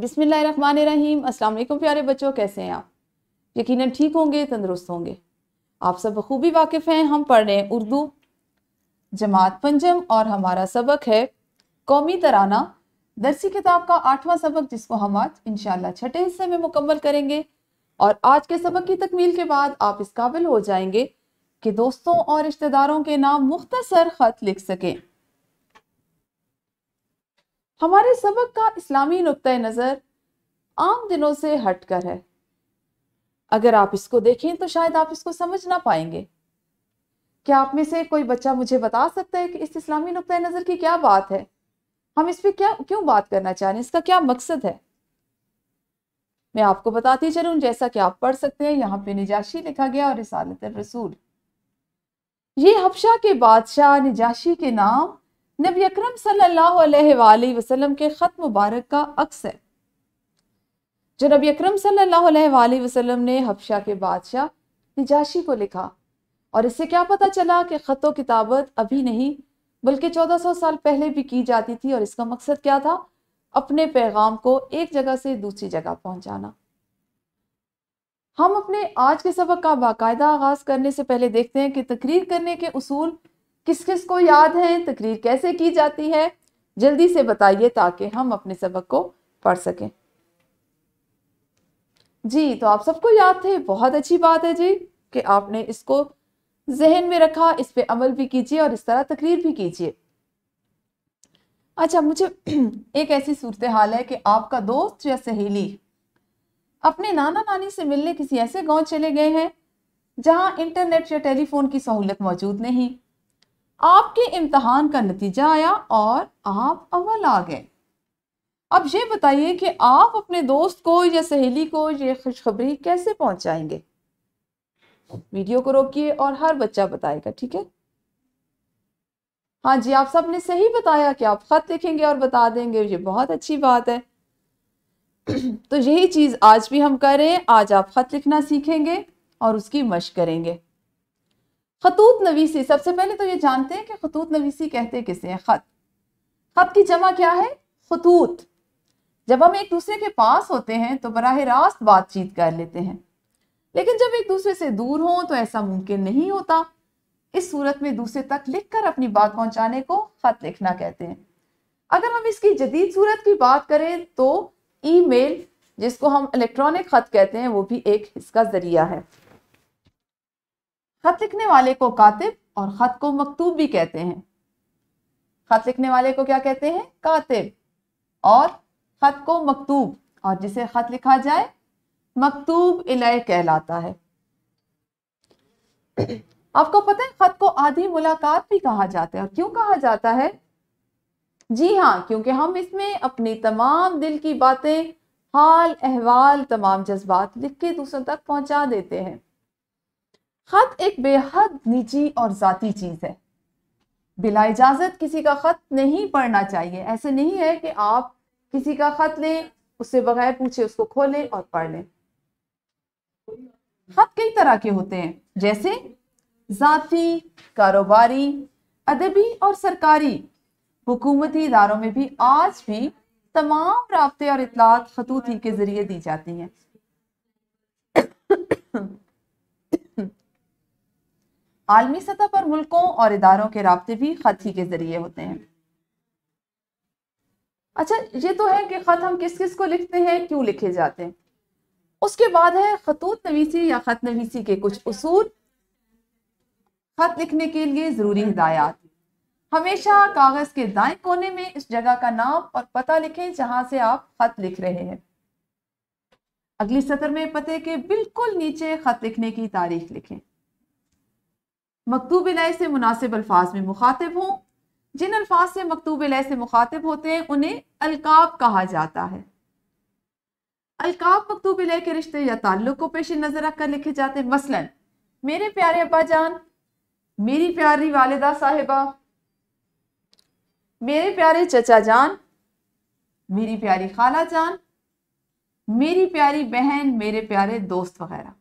बिसमीम अल्लाम प्यारे बच्चों कैसे हैं आप यकीनन ठीक होंगे तंदरुस्त होंगे आप सब बखूबी वाकिफ़ हैं हम पढ़ रहे हैं उर्दू जमात पंजम और हमारा सबक है कौमी तराना दरसी किताब का आठवां सबक जिसको हम आज इन छठे हिस्से में मुकम्मल करेंगे और आज के सबक की तकमील के बाद आप इस काबिल हो जाएंगे कि दोस्तों और रिश्तेदारों के नाम मुख्तसर ख़त लिख सकें हमारे सबक का इस्लामी नुक़ नज़र आम दिनों से हट कर है अगर आप इसको देखें तो शायद आप इसको समझ ना पाएंगे क्या आप में से कोई बच्चा मुझे बता सकता है कि इस इस्लामी नुक़ नज़र की क्या बात है हम इस पर क्या क्यों बात करना चाह रहे हैं इसका क्या मकसद है मैं आपको बताती चलूँ जैसा कि आप पढ़ सकते हैं यहाँ पे निजाशी लिखा गया और रिसालत रसूल ये हफ्शा के बादशाह निजाशी के नाम नबी अकरम अलैहि वसल्लम के ख़त मुबारक का अक्स है जो नबी अक्रम सल्लल्लाहु अलैहि वसल्लम ने हफ्शा के बादशाह निजाशी को लिखा और इससे क्या पता चला कि ख़त किताबत अभी नहीं बल्कि 1400 साल पहले भी की जाती थी और इसका मकसद क्या था अपने पैगाम को एक जगह से दूसरी जगह पहुंचाना हम अपने आज के सबक का बाकायदा आगाज़ करने से पहले देखते हैं कि तकरीर करने के असूल किस किस को याद है तकरीर कैसे की जाती है जल्दी से बताइए ताकि हम अपने सबक को पढ़ सकें जी तो आप सबको याद थे बहुत अच्छी बात है जी कि आपने इसको जहन में रखा इस पर अमल भी कीजिए और इस तरह तकरीर भी कीजिए अच्छा मुझे एक ऐसी सूरत हाल है कि आपका दोस्त या सहेली अपने नाना नानी से मिलने किसी ऐसे गांव चले गए हैं जहां इंटरनेट या टेलीफोन की सहूलत मौजूद नहीं आपके इम्तहान का नतीजा आया और आप अव्वल आ गए अब ये बताइए कि आप अपने दोस्त को या सहेली को ये खुशखबरी कैसे पहुंचाएंगे वीडियो को रोकिए और हर बच्चा बताएगा ठीक है हाँ जी आप सबने सही बताया कि आप ख़त लिखेंगे और बता देंगे ये बहुत अच्छी बात है तो यही चीज़ आज भी हम करें आज आप ख़त लिखना सीखेंगे और उसकी मश करेंगे खतूत नवीसी सबसे पहले तो ये जानते हैं कि खतूत नवीसी कहते किसे हैं खत खत की जमा क्या है खतूत जब हम एक दूसरे के पास होते हैं तो बराह रास्त बातचीत कर लेते हैं लेकिन जब एक दूसरे से दूर हों तो ऐसा मुमकिन नहीं होता इस सूरत में दूसरे तक लिखकर अपनी बात पहुंचाने को खत लिखना कहते हैं अगर हम इसकी जदीद सूरत की बात करें तो ईमेल जिसको हम इलेक्ट्रॉनिक खत कहते हैं वो भी एक इसका ज़रिया है खत लिखने वाले को कातिब और खत को मकतूब भी कहते हैं खत लिखने वाले को क्या कहते हैं कातिब और खत को मकतूब और जिसे खत लिखा जाए मकतूब इलाय कहलाता है आपको पता है खत को आधी मुलाकात भी कहा जाता है और क्यों कहा जाता है जी हाँ क्योंकि हम इसमें अपनी तमाम दिल की बातें हाल अहवाल तमाम जज्बात लिख के दूसरों तक पहुंचा देते हैं ख़त एक बेहद निजी और ज़ाती चीज़ है बिला इजाज़त किसी का ख़त नहीं पढ़ना चाहिए ऐसे नहीं है कि आप किसी का ख़त लें उससे बगैर पूछे उसको खोलें और पढ़ लें खत कई तरह के होते हैं जैसे ज़ाती कारोबारी अदबी और सरकारी हुकूमती इदारों में भी आज भी तमाम रबते और इतलात खतूती के ज़रिए दी जाती हैं आलमी सतह पर मुल्कों और इदारों के रबते भी ख़त ही के ज़रिए होते हैं अच्छा ये तो है कि ख़त हम किस किस को लिखते हैं क्यों लिखे जाते हैं उसके बाद है खतूत नवीसी या ख़त नवीसी के कुछ असूल ख़त लिखने के लिए ज़रूरी हिदायत हमेशा कागज़ के दाएं कोने में इस जगह का नाम और पता लिखें जहां से आप ख़त लिख रहे हैं अगली सत्र में पते के बिल्कुल नीचे ख़त लिखने की तारीख लिखें मकतूब लय से मुनासिब अल्फाज में मुखातिब हों जिन अल्फाज से मकतूब लय से मुखातिब होते हैं उन्हें अलकाब कहा जाता है अलकाब मकतूब लय के रिश्ते या ताल्लुक को पेश नज़र रखकर लिखे जाते हैं मसलन मेरे प्यारे अब्बा जान मेरी प्यारी वालिदा साहिबा मेरे प्यारे चचा जान मेरी प्यारी खाला जान मेरी प्यारी बहन मेरे प्यारे दोस्त वगैरह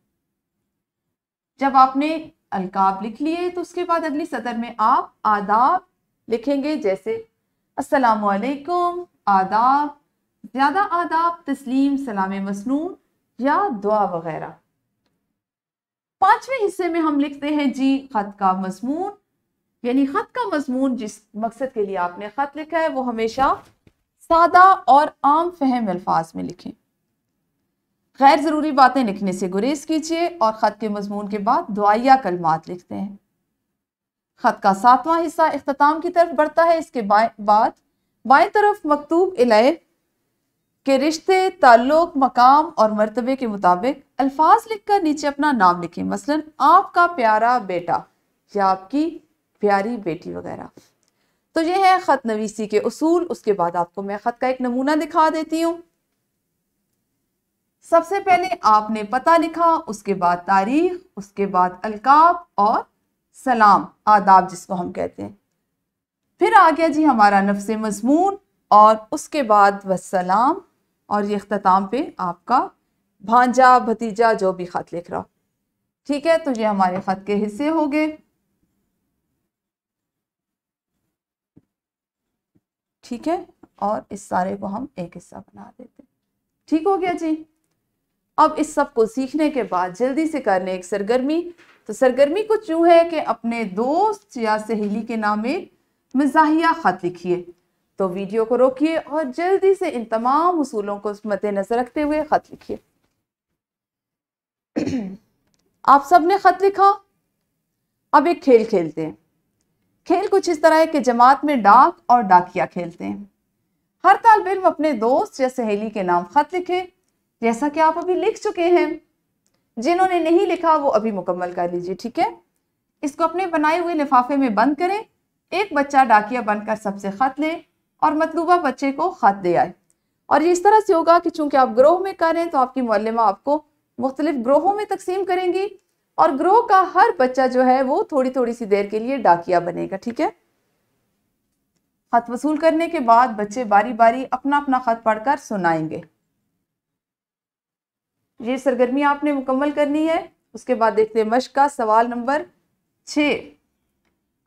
जब आपने अलकाब लिख लिए तो उसके बाद अगली सतर में आप आदाब लिखेंगे जैसे असलकुम आदाब ज़्यादा आदाब तस्लीम सलाम मसनून या दुआ वगैरह पांचवें हिस्से में हम लिखते हैं जी ख़त का मजमून यानी ख़त का मजमून जिस मकसद के लिए आपने ख़त लिखा है वो हमेशा सादा और आम फहम अल्फाज में लिखें गैर ज़रूरी बातें लिखने से गुरेज कीजिए और ख़त के मजमून के बाद दुआया कलमात लिखते हैं ख़त का सातवां हिस्सा अख्ताम की तरफ बढ़ता है इसके बाद बाएं तरफ मकतूब इलाय के रिश्ते ताल्लुक मकाम और मरतबे के मुताबिक अल्फाज लिखकर नीचे अपना नाम लिखें मसलन आपका प्यारा बेटा या आपकी प्यारी बेटी वगैरह तो ये है ख़त नवीसी के असूल उसके बाद आपको मैं ख़त का एक नमूना दिखा देती हूँ सबसे पहले आपने पता लिखा उसके बाद तारीख उसके बाद अलकाब और सलाम आदाब जिसको हम कहते हैं फिर आ गया जी हमारा नफ्स मजमून और उसके बाद वसलाम और ये अख्ताम पे आपका भांजा भतीजा जो भी ख़त लिख रहा हो ठीक है तो ये हमारे ख़त के हिस्से हो गए ठीक है और इस सारे को हम एक हिस्सा बना देते ठीक हो गया जी अब इस सब को सीखने के बाद जल्दी से कर लें एक सरगर्मी तो सरगर्मी कुछ यूँ है कि अपने दोस्त या सहेली के नाम एक मजाहिया ख़त लिखिए तो वीडियो को रोकिए और जल्दी से इन तमाम उसूलों को मद्देनजर रखते हुए ख़त लिखिए आप सब ने ख़त लिखा अब एक खेल खेलते हैं खेल कुछ इस तरह है कि जमात में डाक और डाकिया खेलते हैं हर तालब इम अपने दोस्त या सहेली के नाम ख़त लिखे जैसा कि आप अभी लिख चुके हैं जिन्होंने नहीं लिखा वो अभी मुकम्मल कर लीजिए ठीक है इसको अपने बनाए हुए लिफाफे में बंद करें एक बच्चा डाकिया बनकर सबसे ख़त ले और मतलूबा बच्चे को ख़त दे आए और ये इस तरह से होगा कि चूंकि आप ग्रोह में करें तो आपकी मौलमा आपको मुख्तलिफ ग्रोहों में तकसीम करेंगी और ग्रोह का हर बच्चा जो है वो थोड़ी थोड़ी सी देर के लिए डाकिया बनेगा ठीक है ख़त वसूल करने के बाद बच्चे बारी बारी अपना अपना ख़त पढ़कर सुनाएंगे ये सरगर्मी आपने मुकम्मल करनी है उसके बाद देखते हैं मश्क का सवाल नंबर छः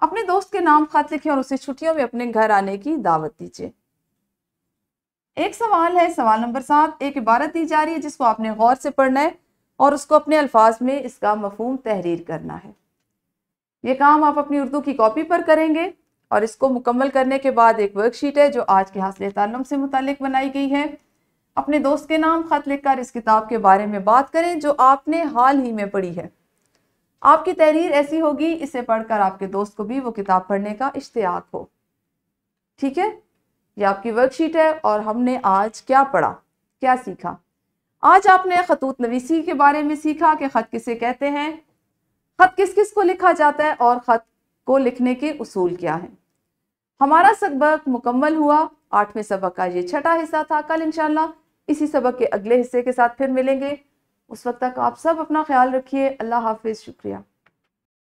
अपने दोस्त के नाम खात लिखे और उसे छुट्टियों में अपने घर आने की दावत दीजिए एक सवाल है सवाल नंबर सात एक इबारत दी जा रही है जिसको आपने गौर से पढ़ना है और उसको अपने अल्फाज में इसका मफहम तहरीर करना है ये काम आप अपनी उर्दू की कॉपी पर करेंगे और इसको मुकम्मल करने के बाद एक वर्कशीट है जो आज के हासिल तालम से मुतल बनाई गई है अपने दोस्त के नाम खत लिखकर इस किताब के बारे में बात करें जो आपने हाल ही में पढ़ी है आपकी तहरीर ऐसी होगी इसे पढ़कर आपके दोस्त को भी वो किताब पढ़ने का इश्तियाक हो ठीक है ये आपकी वर्कशीट है और हमने आज क्या पढ़ा क्या सीखा आज आपने खतूत नवीसी के बारे में सीखा कि ख़त किसे कहते हैं ख़त किस किस को लिखा जाता है और ख़त को लिखने के उसूल क्या है हमारा सबक मुकम्मल हुआ आठवें सबक का ये छठा हिस्सा था कल इंशाल्लाह इसी सबक के अगले हिस्से के साथ फिर मिलेंगे उस वक्त तक आप सब अपना ख्याल रखिए अल्लाह हाफिज़ शुक्रिया